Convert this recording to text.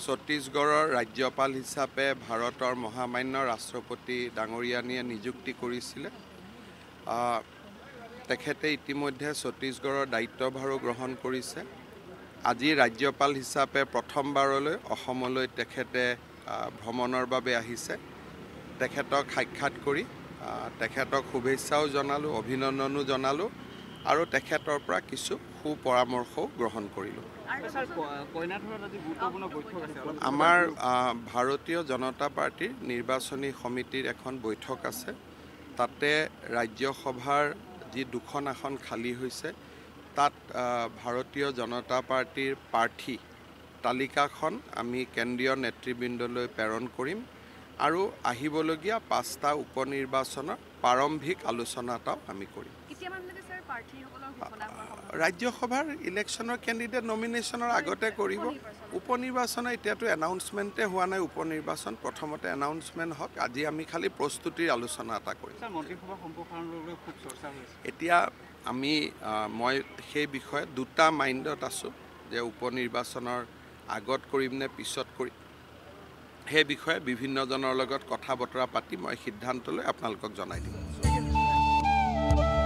ছত্তীশগড়ৰ ৰাজ্যপাল হিচাপে ভাৰতৰ মহামান্য ৰাষ্ট্ৰপতি ডাঙৰীয়ানীয়ে নিযুক্তি কৰিছিলে তেখেতে ইতিমধ্যে ছত্তীশগড়ৰ দায়িত্বভাৰো গ্ৰহণ কৰিছে আজি ৰাজ্যপাল হিচাপে প্ৰথমবাৰলৈ অসমলৈ তেখেতে ভ্ৰমণৰ বাবে আহিছে তেখেতক সাক্ষাৎ কৰি তেখেতক শুভেচ্ছাও জনালোঁ অভিনন্দনো জনালোঁ আৰু তেখেতৰ পৰা কিছু সু পৰামৰ্শও গ্ৰহণ কৰিলোঁ আমাৰ ভাৰতীয় জনতা পাৰ্টীৰ নিৰ্বাচনী সমিতিৰ এখন বৈঠক আছে তাতে ৰাজ্যসভাৰ যি দুখন আসন খালী হৈছে তাত ভাৰতীয় জনতা পাৰ্টীৰ প্ৰাৰ্থী তালিকাখন আমি কেন্দ্ৰীয় নেতৃবৃন্দলৈ প্ৰেৰণ কৰিম আৰু আহিবলগীয়া পাঁচটা উপনিৰ্বাচনৰ প্ৰাৰম্ভিক আলোচনা এটাও আমি কৰিম ৰাজ্যসভাৰ ইলেকশ্যনৰ কেণ্ডিডেট নমিনেশ্যনৰ আগতে কৰিব উপনিৰ্বাচনৰ এতিয়াতো এনাউন্সমেণ্টে হোৱা নাই উপনিৰ্বাচন প্ৰথমতে এনাউন্সমেণ্ট হওক আজি আমি খালি প্ৰস্তুতিৰ আলোচনা এটা কৰিম এতিয়া আমি মই সেই বিষয়ে দুটা মাইণ্ডত আছোঁ যে উপনিৰ্বাচনৰ আগত কৰিম নে পিছত কৰিম সেই বিষয়ে বিভিন্নজনৰ লগত কথা বতৰা পাতি মই সিদ্ধান্ত লৈ আপোনালোকক জনাই দিম